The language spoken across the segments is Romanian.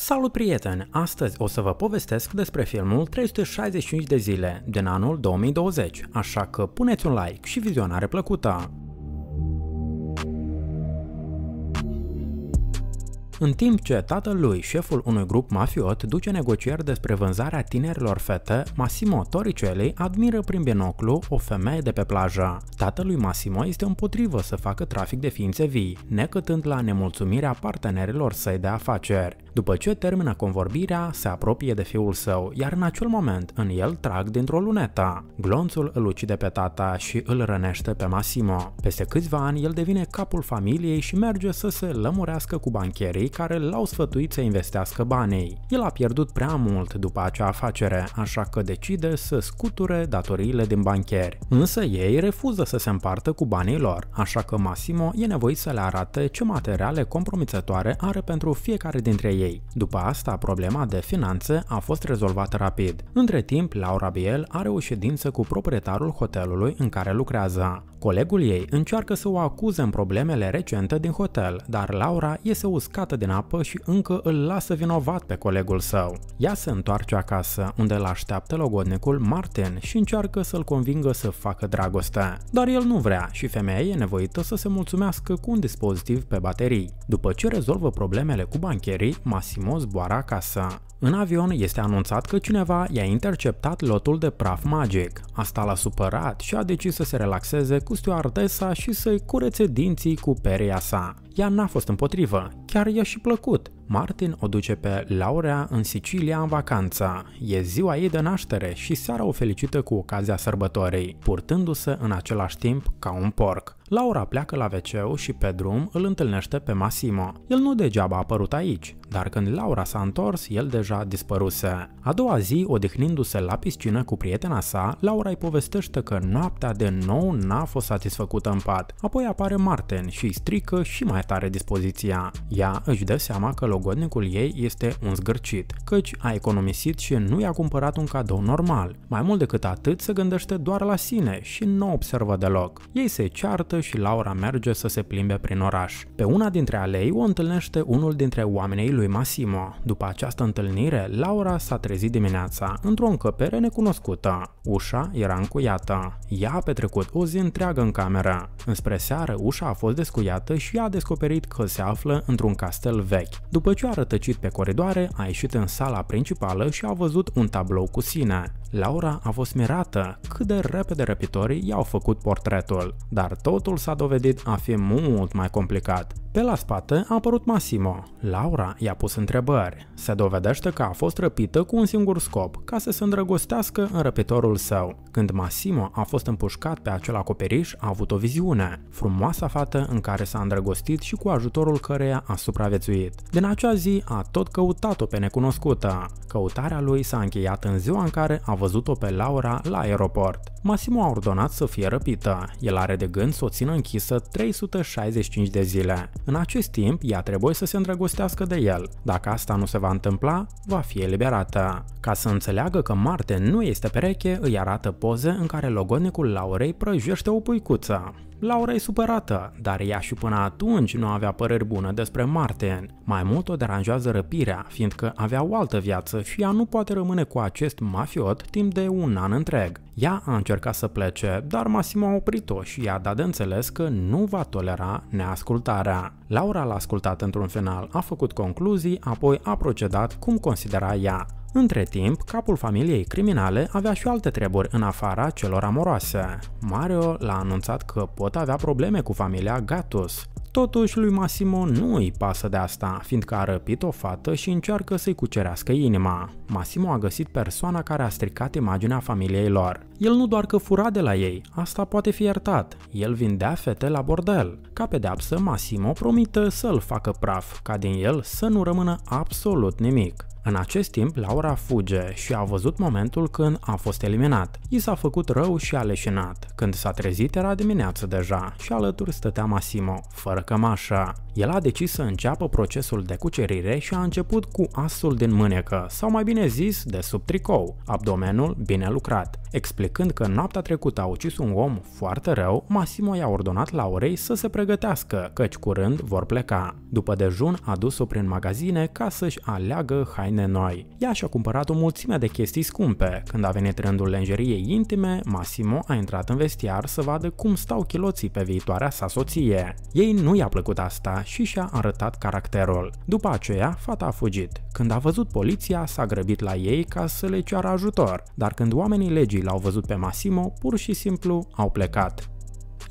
Salut prieteni! Astăzi o să vă povestesc despre filmul 365 de zile din anul 2020, așa că puneți un like și vizionare plăcută! În timp ce tatăl lui șeful unui grup mafiot, duce negocieri despre vânzarea tinerilor fete, Massimo Torricelli admiră prin binoclu o femeie de pe plajă. Tatălui Massimo este împotrivă să facă trafic de ființe vii, necătând la nemulțumirea partenerilor săi de afaceri. După ce termină convorbirea, se apropie de fiul său, iar în acel moment în el trag dintr-o lunetă. Glonțul îl ucide pe tata și îl rănește pe Massimo. Peste câțiva ani, el devine capul familiei și merge să se lămurească cu bancherii care l-au sfătuit să investească banii. El a pierdut prea mult după acea afacere, așa că decide să scuture datoriile din bancheri. Însă ei refuză să se împartă cu banii lor, așa că Massimo e nevoit să le arate ce materiale compromițătoare are pentru fiecare dintre ei ei. După asta, problema de finanțe a fost rezolvată rapid. Între timp, Laura Biel are o ședință cu proprietarul hotelului în care lucrează. Colegul ei încearcă să o acuze în problemele recente din hotel, dar Laura iese uscată din apă și încă îl lasă vinovat pe colegul său. Ea se întoarce acasă, unde îl așteaptă logodnicul Martin și încearcă să-l convingă să facă dragoste. Dar el nu vrea și femeia e nevoită să se mulțumească cu un dispozitiv pe baterii. După ce rezolvă problemele cu bancherii, Massimo zboară acasă. În avion este anunțat că cineva i-a interceptat lotul de praf magic. Asta l-a supărat și a decis să se relaxeze cu stewardesa și să-i curețe dinții cu peria sa. Ea n-a fost împotrivă, chiar i-a și plăcut. Martin o duce pe Laura în Sicilia în vacanță. E ziua ei de naștere și seara o felicită cu ocazia sărbătorii, purtându-se în același timp ca un porc. Laura pleacă la wc și pe drum îl întâlnește pe Massimo. El nu degeaba a apărut aici, dar când Laura s-a întors, el deja dispăruse. A doua zi, odihnindu-se la piscină cu prietena sa, Laura îi povestește că noaptea de nou n-a fost satisfăcută în pat. Apoi apare Martin și îi strică și mai tare dispoziția. Ea își dă seama că logodnicul ei este un zgârcit, căci a economisit și nu i-a cumpărat un cadou normal. Mai mult decât atât, se gândește doar la sine și nu observă deloc. Ei se ceartă acasă și Laura merge să se plimbe prin oraș. Pe una dintre alei o întâlnește unul dintre oamenii lui Massimo. După această întâlnire, Laura s-a trezit dimineața într-o încăpere necunoscută. Ușa era încuiată. Ea a petrecut o zi întreagă în cameră. Înspre seară, ușa a fost descuiată și a descoperit că se află într-un castel vechi. După ce a rătăcit pe coridoare, a ieșit în sala principală și a văzut un tablou cu sine. Laura a fost mirată cât de repede răpitorii i-au făcut portretul, dar tot Testul s-a dovedit a fi mult mai complicat. Pe la spate a apărut Massimo. Laura i-a pus întrebări. Se dovedește că a fost răpită cu un singur scop, ca să se îndrăgostească în răpitorul său. Când Massimo a fost împușcat pe acel acoperiș, a avut o viziune. Frumoasa fată în care s-a îndrăgostit și cu ajutorul căreia a supraviețuit. Din acea zi a tot căutat-o pe necunoscută. Căutarea lui s-a încheiat în ziua în care a văzut-o pe Laura la aeroport. Massimo a ordonat să fie răpită. El are de gând să o țină închisă 365 de zile. În acest timp, ea trebuie să se îndrăgostească de el. Dacă asta nu se va întâmpla, va fi eliberată. Ca să înțeleagă că Marte nu este pereche, îi arată poze în care logonicul Laurei prăjește o puicuță. Laura e supărată, dar ea și până atunci nu avea păreri bune despre Martin. Mai mult o deranjează răpirea, fiindcă avea o altă viață și ea nu poate rămâne cu acest mafiot timp de un an întreg. Ea a încercat să plece, dar Massimo a oprit-o și i-a dat de înțeles că nu va tolera neascultarea. Laura l-a ascultat într-un final, a făcut concluzii, apoi a procedat cum considera ea. Între timp, capul familiei criminale avea și alte treburi în afara celor amoroase. Mario l-a anunțat că pot avea probleme cu familia Gatus. Totuși, lui Massimo nu îi pasă de asta, fiindcă a răpit o fată și încearcă să-i cucerească inima. Massimo a găsit persoana care a stricat imaginea familiei lor. El nu doar că fura de la ei, asta poate fi iertat, el vindea fete la bordel. Ca pedeapsă, Massimo promite să-l facă praf, ca din el să nu rămână absolut nimic. În acest timp, Laura fuge și a văzut momentul când a fost eliminat. I s-a făcut rău și a leșinat. Când s-a trezit era dimineață deja și alături stătea Massimo, fără cămașă. El a decis să înceapă procesul de cucerire și a început cu asul din mânecă, sau mai bine zis, de sub tricou, abdomenul bine lucrat. Explicând că noaptea trecută a ucis un om foarte rău, Massimo i-a ordonat Laurei să se pregătească, căci curând vor pleca. După dejun a dus-o prin magazine ca să-și aleagă haine haine noi. Ea și-a cumpărat o mulțime de chestii scumpe. Când a venit rândul lenjeriei intime, Massimo a intrat în vestiar să vadă cum stau chiloții pe viitoarea sa soție. Ei nu i-a plăcut asta și și-a arătat caracterul. După aceea, fata a fugit. Când a văzut poliția, s-a grăbit la ei ca să le ceară ajutor, dar când oamenii legii l-au văzut pe Massimo, pur și simplu au plecat.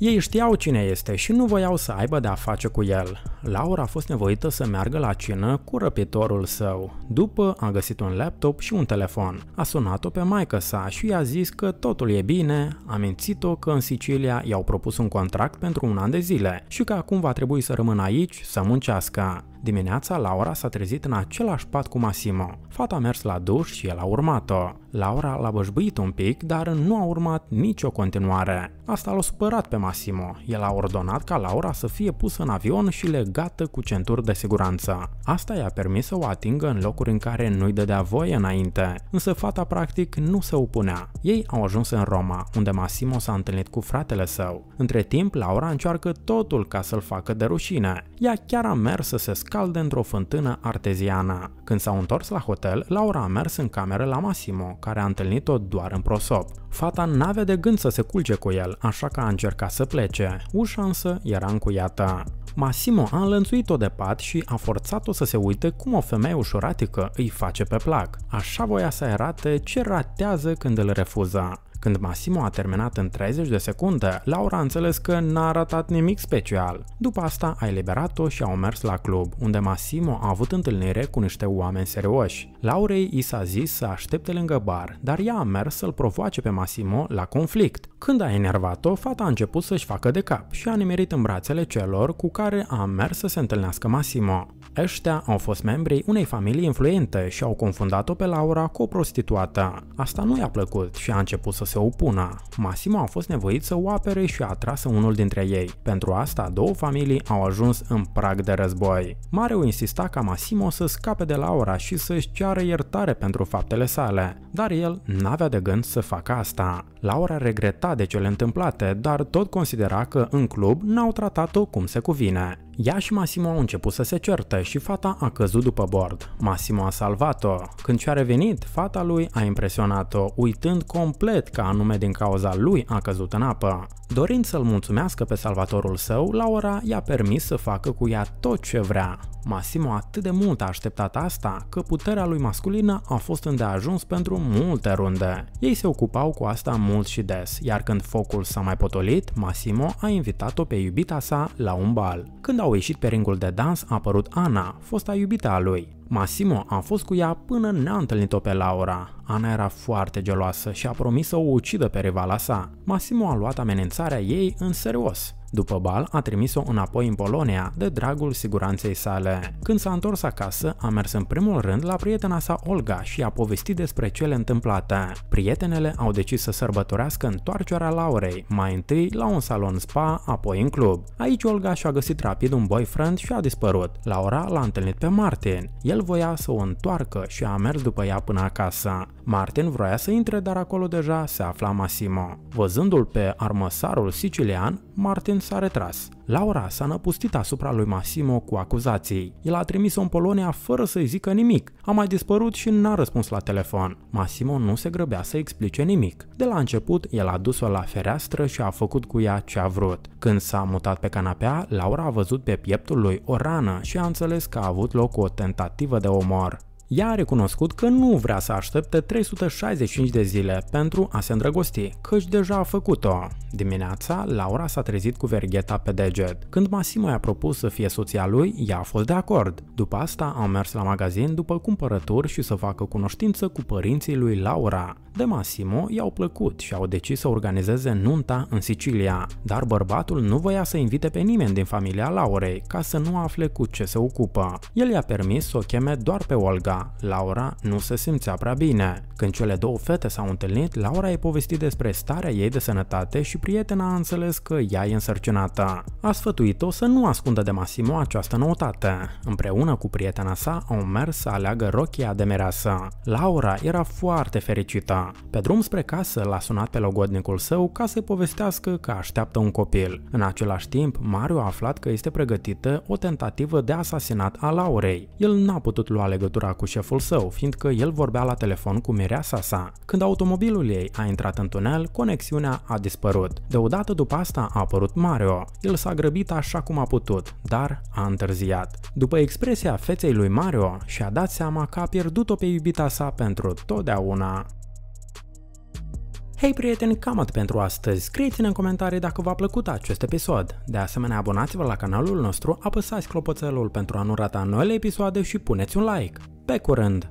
Ei știau cine este și nu voiau să aibă de-a face cu el. Laura a fost nevoită să meargă la cină cu răpitorul său. După a găsit un laptop și un telefon. A sunat-o pe maică sa și i-a zis că totul e bine, a mințit-o că în Sicilia i-au propus un contract pentru un an de zile și că acum va trebui să rămână aici să muncească. Dimineața, Laura s-a trezit în același pat cu Massimo. Fata a mers la duș și el a urmat-o. Laura l-a bășbuit un pic, dar nu a urmat nicio continuare. Asta l-a supărat pe Massimo. El a ordonat ca Laura să fie pusă în avion și legată cu centuri de siguranță. Asta i-a permis să o atingă în locuri în care nu-i dădea voie înainte, însă fata practic nu se opunea. Ei au ajuns în Roma, unde Massimo s-a întâlnit cu fratele său. Între timp, Laura încearcă totul ca să-l facă de rușine. Ea chiar a mers să se scalde într-o fântână arteziană. Când s-au întors la hotel, Laura a mers în cameră la Massimo, care a întâlnit-o doar în prosop. Fata n-avea de gând să se culce cu el, așa că a încercat să plece. Ușa însă era încuiată. Massimo a înlănțuit-o de pat și a forțat-o să se uite cum o femeie ușoratică îi face pe plac. Așa voia să arate ce ratează când îl refuză. Când Massimo a terminat în 30 de secunde, Laura a înțeles că n-a arătat nimic special. După asta a eliberat-o și au mers la club, unde Massimo a avut întâlnire cu niște oameni serioși. Laurei i s-a zis să aștepte lângă bar, dar ea a mers să-l provoace pe Massimo la conflict. Când a enervat-o, fata a început să-și facă de cap și a nimerit în brațele celor cu care a mers să se întâlnească Massimo. Ăștia au fost membrii unei familii influente și au confundat-o pe Laura cu o prostituată. Asta nu i-a plăcut și a început să se opună. Massimo a fost nevoit să o apere și a atras unul dintre ei. Pentru asta, două familii au ajuns în prag de război. Mareu insista ca Massimo să scape de Laura și să-și ceară iertare pentru faptele sale, dar el n-avea de gând să facă asta. Laura regreta de cele întâmplate, dar tot considera că în club n-au tratat-o cum se cuvine. Ea și Massimo au început să se certe și fata a căzut după bord. Massimo a salvat-o. Când și-a revenit, fata lui a impresionat-o, uitând complet că anume din cauza lui a căzut în apă. Dorind să-l mulțumească pe salvatorul său, Laura i-a permis să facă cu ea tot ce vrea. Massimo atât de mult a așteptat asta, că puterea lui masculină a fost îndeajuns pentru multe runde. Ei se ocupau cu asta mult și des, iar când focul s-a mai potolit, Massimo a invitat-o pe iubita sa la un bal. Când au ieșit pe ringul de dans, a apărut Ana, Ana, fosta iubită a lui. Massimo a fost cu ea până n-a întâlnit-o pe Laura. Ana era foarte geloasă și a promis să o ucidă pe rivala sa. Massimo a luat amenințarea ei în serios. După bal, a trimis-o înapoi în Polonia, de dragul siguranței sale. Când s-a întors acasă, a mers în primul rând la prietena sa Olga și a povestit despre cele întâmplate. Prietenele au decis să sărbătorească întoarcerea Laurei, mai întâi la un salon spa, apoi în club. Aici Olga și-a găsit rapid un boyfriend și a dispărut. Laura l-a întâlnit pe Martin. El voia să o întoarcă și a mers după ea până acasă. Martin vroia să intre, dar acolo deja se afla Massimo. Văzându-l pe armăsarul sicilian, Martin când s-a retras. Laura s-a năpustit asupra lui Massimo cu acuzații. El a trimis-o în Polonia fără să-i zică nimic. A mai dispărut și n-a răspuns la telefon. Massimo nu se grăbea să explice nimic. De la început, el a dus-o la fereastră și a făcut cu ea ce a vrut. Când s-a mutat pe canapea, Laura a văzut pe pieptul lui o rană și a înțeles că a avut loc o tentativă de omor. Ea a recunoscut că nu vrea să aștepte 365 de zile pentru a se îndrăgosti, căci deja a făcut-o. Dimineața, Laura s-a trezit cu vergheta pe deget. Când Massimo i-a propus să fie soția lui, ea a fost de acord. După asta, au mers la magazin după cumpărături și să facă cunoștință cu părinții lui Laura. De Massimo i-au plăcut și au decis să organizeze nunta în Sicilia, dar bărbatul nu voia să invite pe nimeni din familia Laurei ca să nu afle cu ce se ocupă. El i-a permis să o cheme doar pe Olga, Laura nu se simțea prea bine. Când cele două fete s-au întâlnit, Laura i-a povestit despre starea ei de sănătate și prietena a înțeles că ea e însărcinată. A sfătuit-o să nu ascundă de Massimo această noutate. Împreună cu prietena sa au mers să aleagă rochia de mereasă. Laura era foarte fericită. Pe drum spre casă l-a sunat pe logodnicul său ca să-i povestească că așteaptă un copil. În același timp, Mario a aflat că este pregătită o tentativă de asasinat a Laurei. El n-a putut lua legătura cu șeful său, fiindcă el vorbea la telefon cu mireasa sa. Când automobilul ei a intrat în tunel, conexiunea a dispărut. Deodată după asta a apărut Mario. El s-a grăbit așa cum a putut, dar a întârziat. După expresia feței lui Mario, și-a dat seama că a pierdut-o pe iubita sa pentru totdeauna. Hei prieteni, cam atât pentru astăzi. Scrieți-ne în comentarii dacă v-a plăcut acest episod. De asemenea, abonați-vă la canalul nostru, apăsați clopoțelul pentru a nu rata noile episoade și puneți un like. Pe curând!